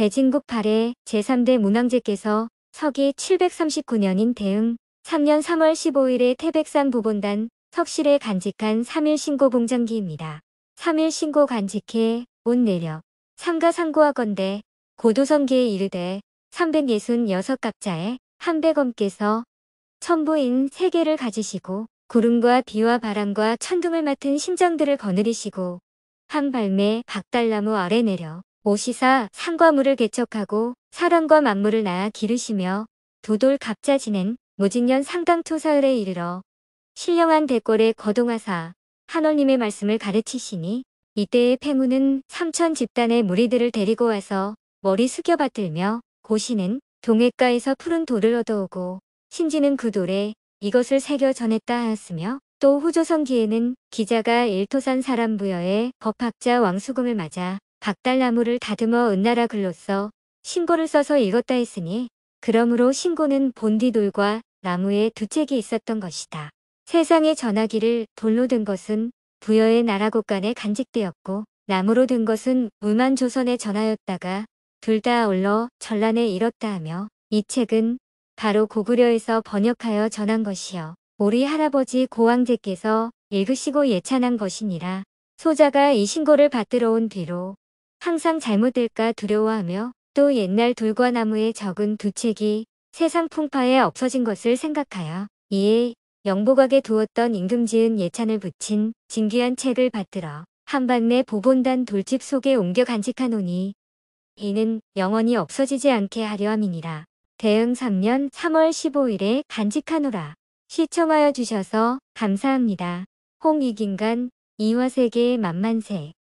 대진국 8회 제3대 문왕제께서 서기 739년인 대흥 3년 3월 15일에 태백산 보본단 석실에 간직한 3일 신고 봉장기입니다 3일 신고 간직해 온 내력 삼가 상고하건대 고도성기에 이르되 366갑자에 한백엄께서 천부인 세계를 가지시고 구름과 비와 바람과 천둥을 맡은 심장들을 거느리시고 한 발매 박달나무 아래 내려 오시사 산과 물을 개척하고 사람과 만물을 낳아 기르시며 도돌 갑자지는 무진년 상강토사을에 이르러 신령한 대궐의 거동하사 하늘님의 말씀을 가르치시니 이때의 팽우는 삼천 집단의 무리들을 데리고 와서 머리 숙여 받들며 고시는 동해가에서 푸른 돌을 얻어오고 신지는 그 돌에 이것을 새겨 전했다 하였으며 또 후조선기에는 기자가 일토산 사람 부여의 법학자 왕수금을 맞아 박달나무를 다듬어 은나라 글로써 신고를 써서 읽었다 했으니 그러므로 신고는 본디돌과 나무에 두 책이 있었던 것이다. 세상의 전화기를 돌로 든 것은 부여의 나라 곳간에 간직되었고 나무로 든 것은 물만 조선의 전하였다가 둘다 올러 전란에 잃었다 하며 이 책은 바로 고구려에서 번역하여 전한 것이요. 우리 할아버지 고왕제께서 읽으시고 예찬한 것이니라. 소자가 이 신고를 받들어 온 뒤로 항상 잘못될까 두려워하며 또 옛날 돌과 나무에 적은 두 책이 세상 풍파에 없어진 것을 생각하여 이에 영복각에 두었던 임금지은 예찬을 붙인 진귀한 책을 받들어 한반내 보본단 돌집 속에 옮겨 간직하노니 이는 영원히 없어지지 않게 하려 함이니라. 대응 3년 3월 15일에 간직하노라. 시청하여 주셔서 감사합니다. 홍익인간 이화세계 만만세